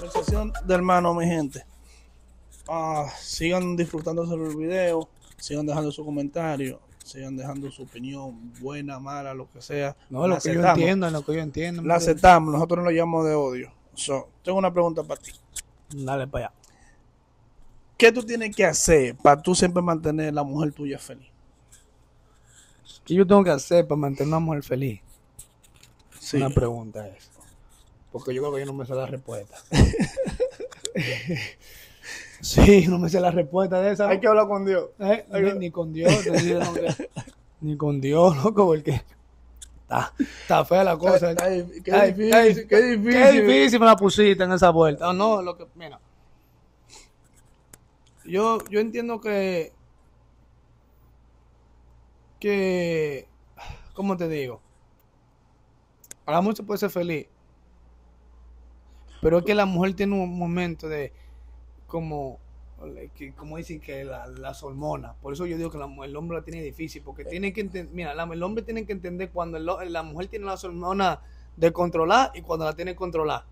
conversación de hermano, mi gente. Ah, sigan disfrutando el video, sigan dejando su comentario, sigan dejando su opinión, buena, mala, lo que sea. No, lo que yo entiendo, lo que yo entiendo. La aceptamos, nosotros no lo llamamos de odio. tengo una pregunta para ti. Dale para allá. ¿Qué tú tienes que hacer para tú siempre mantener la mujer tuya feliz? ¿Qué yo tengo que hacer para mantener a una mujer feliz? Una pregunta es. Porque yo creo que yo no me sé la respuesta. sí, no me sé la respuesta de esa. Hay que hablar con Dios. Eh, ni, con Dios, ni con Dios, loco, porque está, está fea la cosa. qué, difícil, qué, difícil, difícil. me la pusiste en esa vuelta. No, lo que, mira. Yo, yo entiendo que. Que. ¿Cómo te digo? Para mucho puede ser feliz pero es que la mujer tiene un momento de como que, como dicen que la, las hormonas. Por eso yo digo que el hombre la tiene difícil, porque tiene que entender, mira, el hombre tiene que entender cuando la mujer tiene las hormonas de controlar y cuando la tiene controlar.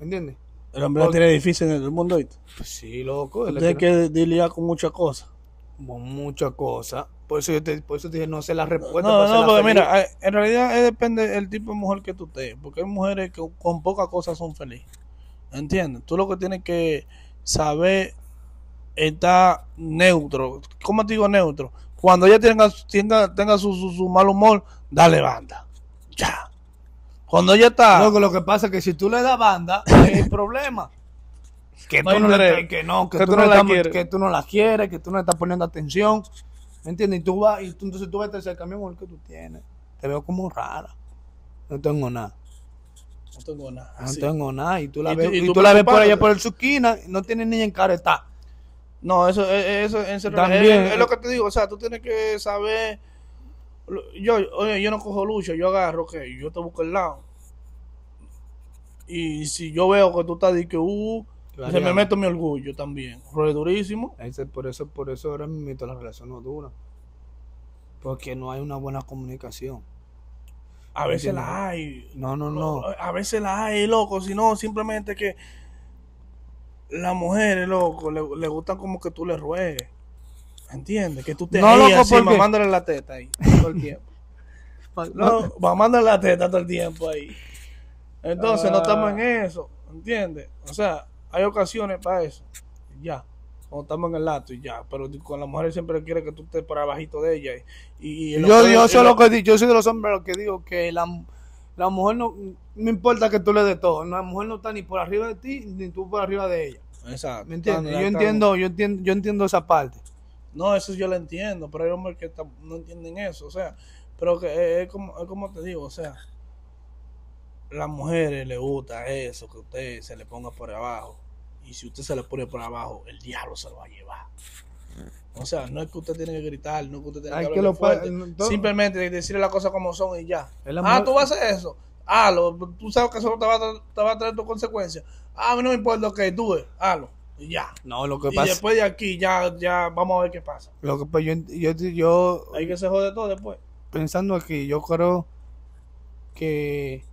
¿Me El hombre la tiene difícil en el mundo. hoy pues sí, loco. Tiene que lidiar con muchas cosas muchas cosas. Por eso yo te, por eso te dije, no sé la respuesta. No, no, no porque mira, eh, en realidad eh, depende del tipo de mujer que tú tengas Porque hay mujeres que con pocas cosas son felices. ¿Entiendes? Tú lo que tienes que saber está neutro. ¿Cómo te digo neutro? Cuando ella tenga, su, su, mal humor, dale banda. Ya. Cuando ella está. lo que pasa es que si tú le das banda, hay problema. Que tú, no, que, tú, no, la quieres. que tú no la estás poniendo atención. ¿Me entiendes? Y tú vas, y tú, entonces tú ves el camión con el que tú tienes. Te veo como rara. No tengo nada. No tengo nada. No tengo nada. Y tú la ves, y tú, la ves por allá por el suquina, no tienes ni está. No, eso, e, e, eso en serio, es, lo que te digo. O sea, tú tienes que saber. Yo, oye, yo no cojo lucha, yo agarro, que yo te busco el lado. Y si yo veo que tú estás de que, uh, se me meto mi orgullo también. Fue durísimo. por eso, por eso ahora me meto la relación no dura. Porque no hay una buena comunicación. A veces la hay. No, no, no. A veces la hay, loco. Si no, simplemente que las mujeres, loco, le, gusta gustan como que tú le ruegues. ¿Entiendes? Que tú te no, loco, así, mamándole la teta ahí todo el tiempo. no, mamándole la teta todo el tiempo ahí. Entonces, no ah. estamos en eso. ¿Entiendes? O sea, hay ocasiones para eso, ya, cuando estamos en el lato y ya, pero con las mujeres siempre quiere que tú estés por abajito de ella. Y, yo, yo, soy lo que, yo soy de los hombres los que digo que la, la mujer no, no importa que tú le des todo, la mujer no está ni por arriba de ti ni tú por arriba de ella. Exacto. ¿Me entiendes? Yo entiendo, yo entiendo, yo entiendo esa parte. No, eso yo lo entiendo, pero hay hombres que no entienden eso, o sea, pero que es como, es como te digo, o sea, las mujeres les gusta eso, que usted se le ponga por abajo. Y si usted se le pone por abajo, el diablo se lo va a llevar. O sea, no es que usted tiene que gritar, no es que usted tiene que, Simplemente decirle las cosas como son y ya. Ah, tú vas a hacer eso. Ah, tú sabes que eso te va, a, te va a traer tus consecuencias. Ah, a mí no me importa lo que tú eh, halo Y ya. No, lo que pasa. Y después de aquí ya, ya vamos a ver qué pasa. Lo que pues, yo, yo, yo. Hay que se jode todo después. Pensando aquí, yo creo que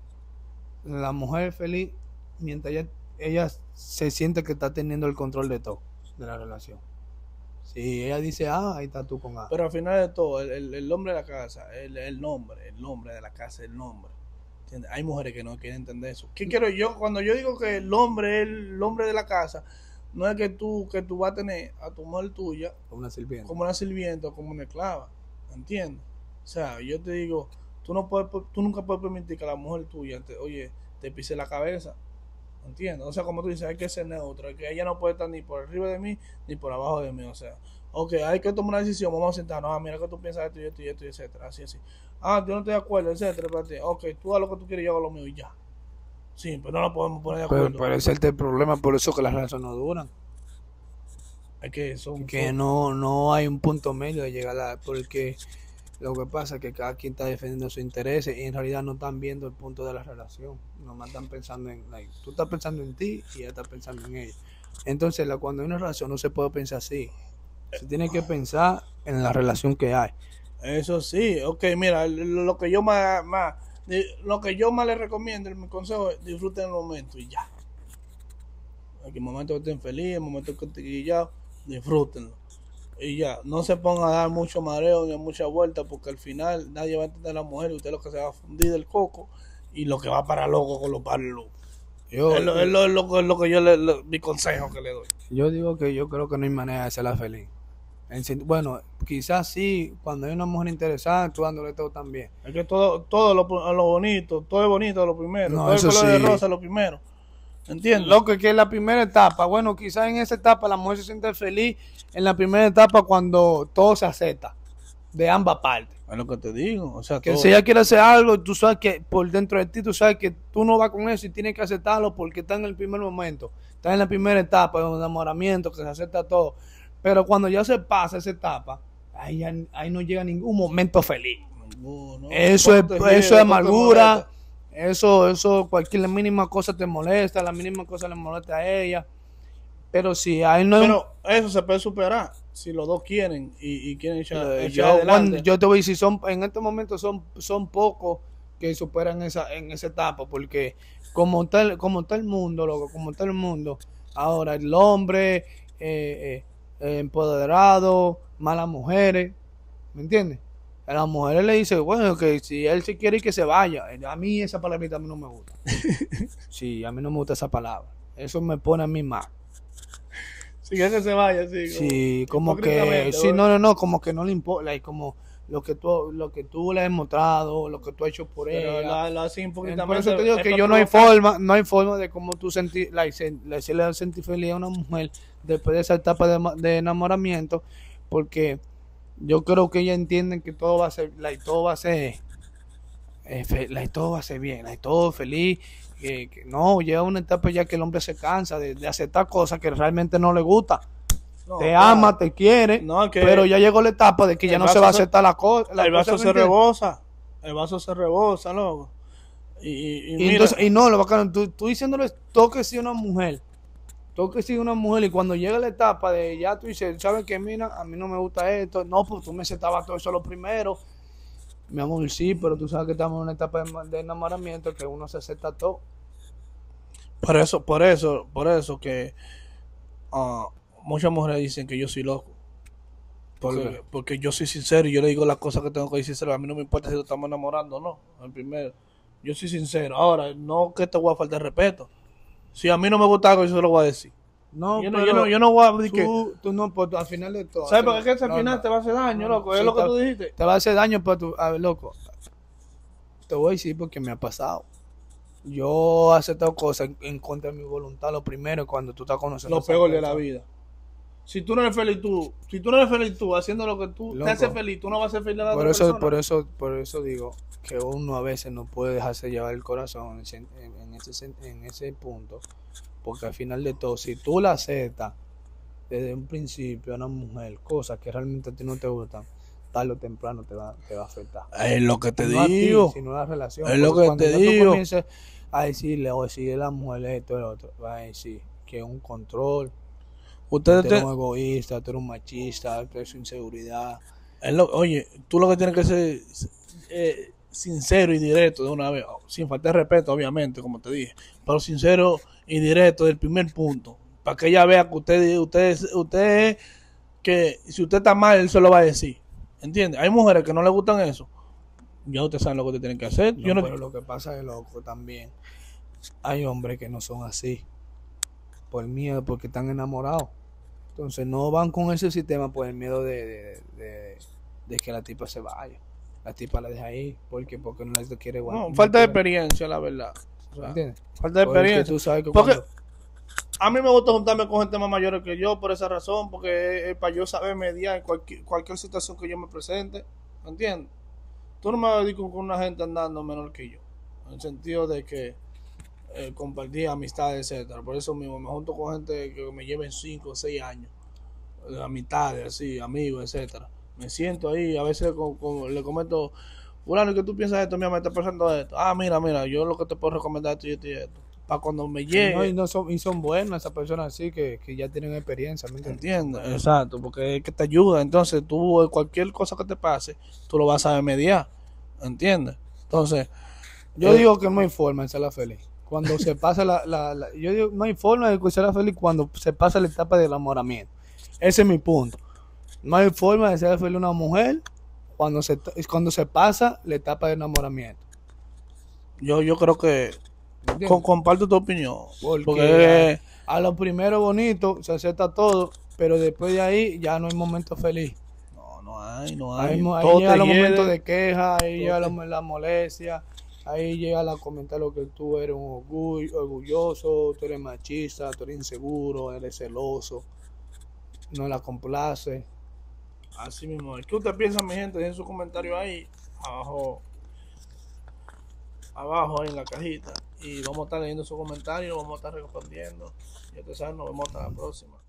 la mujer feliz mientras ella, se siente que está teniendo el control de todo, de la relación. Si ella dice ah ahí está tú con A. Pero al final de todo, el, el, de la casa, el, el, nombre, el nombre de la casa, el nombre. Hay mujeres que no quieren entender eso. ¿Qué quiero yo? Cuando yo digo que el hombre es el hombre de la casa, no es que tú, que tú vas a tener a tu mujer tuya como una sirvienta, como una, sirvienta, como una esclava. ¿Entiendes? O sea, yo te digo, Tú, no puedes, tú nunca puedes permitir que la mujer tuya, te, oye, te pise la cabeza. ¿Entiendes? O sea, como tú dices, hay que ser neutro, que ella no puede estar ni por arriba de mí ni por abajo de mí. O sea, ok, hay que tomar una decisión, vamos a sentarnos, ah, mira que tú piensas esto y esto y esto, y etcétera, así, así. Ah, yo no estoy de acuerdo, etcétera, espérate. Ok, tú haz lo que tú quieres, yo hago lo mío y ya. Sí, pero no lo podemos poner de acuerdo. Pero, ese es el problema, por eso que las relaciones no duran. Es que son... Que no, no hay un punto medio de llegar a... Porque lo que pasa es que cada quien está defendiendo sus intereses y en realidad no están viendo el punto de la relación. Nomás están pensando en, tú estás pensando en ti y ella está pensando en ella. Entonces, cuando hay una relación no se puede pensar así. Se tiene que pensar en la relación que hay. Eso sí, ok, mira, lo que yo más, lo que yo más le recomiendo, mi consejo es disfruten el momento y ya. Aquí el momento que estén felices, el momento que estén guillados, disfrútenlo y ya, no se ponga a dar mucho mareo ni a mucha vuelta porque al final nadie va a entender a la mujer y usted lo que se va a fundir del coco y lo que va para loco con los palos. Yo, es, lo, lo, que yo le, mi consejo que le doy. Yo digo que yo creo que no hay manera de hacerla feliz. bueno, quizás sí, cuando hay una mujer interesada, tú dándole todo también. Es que todo, todo lo, bonito, todo es bonito lo primero. No, todo eso color de rosa lo primero. Entiendo. lo que es la primera etapa. Bueno, quizás en esa etapa la mujer se siente feliz en la primera etapa cuando todo se acepta de ambas partes. Es lo que te digo. O sea, que si ella quiere hacer algo, tú sabes que por dentro de ti, tú sabes que tú no vas con eso y tienes que aceptarlo porque está en el primer momento, está en la primera etapa de enamoramiento, que se acepta todo. Pero cuando ya se pasa esa etapa, ahí, ahí no llega ningún momento feliz. eso es, eso es amargura. Eso, eso, cualquier la mínima cosa te molesta, la mínima cosa le molesta a ella. Pero si hay no Pero eso se puede superar si los dos quieren y, quieren echar, eh, yo, adelante. yo te voy a decir, son, en este momento son, son pocos que superan esa, en esa etapa, porque como tal, como tal el mundo, como tal el mundo, ahora el hombre eh, eh, empoderado, malas mujeres, ¿me entiendes? A las mujeres le dice, bueno, que si él se quiere que se vaya. Eh, a mí esa palabrita a mí no me gusta. Sí, a mí no me gusta esa palabra. Eso me pone a mí mal. Sí, que se vaya, sí. Sí, como que... Sí, no, no, no, como que no le importa. como lo que tú lo que tú le has mostrado, lo que tú has hecho por él. por eso te digo que yo no hay forma, no hay forma de cómo tú sentir, la sentir feliz a una mujer después de esa etapa de enamoramiento, porque yo creo que ella entienden que todo va a ser, la y todo va a ser, eh, la y todo va a ser bien, y todo feliz. Que, no, llega una etapa ya que el hombre se cansa de, de aceptar cosas que realmente no le gusta. te ama, te quiere, pero ya llegó la etapa de que ya no se va a aceptar la, cosa. el vaso se rebosa, el vaso se rebosa, loco. Y, no, lo bacano, tú, tú diciéndole toque si una mujer Tú que sigues una mujer y cuando llega la etapa de ya tú dices, ¿sabes qué? Mira, a mí no me gusta esto. No, pues tú me aceptabas todo eso lo primero. Mi amor, sí, pero tú sabes que estamos en una etapa de enamoramiento que uno se acepta todo. Por eso, por eso, por eso que ah, muchas mujeres dicen que yo soy loco. Porque, yo soy sincero y yo le digo las cosas que tengo que decir. A mí no me importa si lo estamos enamorando o no. El primero. Yo soy sincero. Ahora, no que te voy a faltar respeto. Si a mí no me gusta algo, yo se lo voy a decir. No, yo, no, yo, no, yo no voy a decir que... Tú no, pues al final de todo... ¿Sabes por qué al final te va a hacer daño, loco? Es lo que tú dijiste. Te va a hacer daño, para pues, tú... A ver, loco. Te voy a decir porque me ha pasado. Yo he aceptado cosas en, contra de mi voluntad. Lo primero cuando tú estás conociendo... Lo peor de la vida si tú no eres feliz tú, si tú no eres feliz tú haciendo lo que tú te hace feliz, tú no vas a ser feliz a la por eso, Por eso, por eso digo que uno a veces no puede dejarse llevar el corazón en, ese, en ese punto, porque al final de todo, si tú la aceptas desde un principio a una mujer, cosas que realmente a ti no te gustan, tarde o temprano te va, te va a afectar. Es lo que te digo. Ti, no la relación. Es lo que te a decirle o decirle a la mujer esto, lo otro, va a decir que es un control Usted es un egoísta, usted un machista, es inseguridad. oye, tú lo que tienes que ser eh, sincero y directo de una vez, sin falta de respeto, obviamente, como te dije, pero sincero y directo del primer punto, para que ella vea que usted, usted, que si usted está mal, él se lo va a decir. ¿Entiendes? Hay mujeres que no le gustan eso. Ya ustedes saben lo que te tienen que hacer. Pero lo que pasa es loco también. Hay hombres que no son así. Por miedo, porque están enamorados. Entonces no van con ese sistema por el miedo de, que la tipa se vaya. La tipa la deja ahí porque, porque no la quiere no, falta de experiencia, la verdad. ¿Entiendes? Falta de experiencia. porque a mí me gusta juntarme con gente más mayor que yo por esa razón, porque es para yo saber mediar cualquier, cualquier situación que yo me presente. ¿Entiendes? Tú no me dedico con una gente andando menor que yo. En el sentido de que eh, compartir amistades, etcétera. Por eso mismo me junto con gente que me lleven 5 o 6 años, eh, amistades, así, amigos, etcétera. Me siento ahí, a veces le comento, fulano, que tú piensas esto? Mira, me está pasando esto. Ah, mira, mira, yo lo que te puedo recomendar esto y esto y esto. Para cuando me llegue. y, no son, y son buenas esas personas así que, ya tienen experiencia, ¿me entiendes? exacto, porque es que te ayuda. Entonces tú, eh, cualquier cosa que te pase, tú lo vas a mediar, ¿entiendes? Entonces, yo eh, digo que no informen, ser la feliz. Cuando se pasa la, la, Yo digo, no hay forma de ser feliz cuando se pasa la etapa del enamoramiento. Ese es mi punto. No hay forma de ser feliz una mujer cuando se, cuando se pasa la etapa de enamoramiento. Yo, yo creo que comparto tu opinión. Porque, a, lo primero bonito se acepta todo, pero después de ahí ya no hay momento feliz. No, no hay, no hay. Hay los momentos de queja, ahí ya la molestia, ahí llega a comentar lo que tú eres un orgulloso, tú eres machista, tú eres inseguro, eres celoso, no la complace. Así mismo. ¿Qué usted piensa, mi gente? Dejen su comentario ahí, abajo, abajo en la cajita. Y vamos a estar leyendo su comentario, vamos a estar respondiendo. Y ustedes saben, nos vemos hasta la próxima.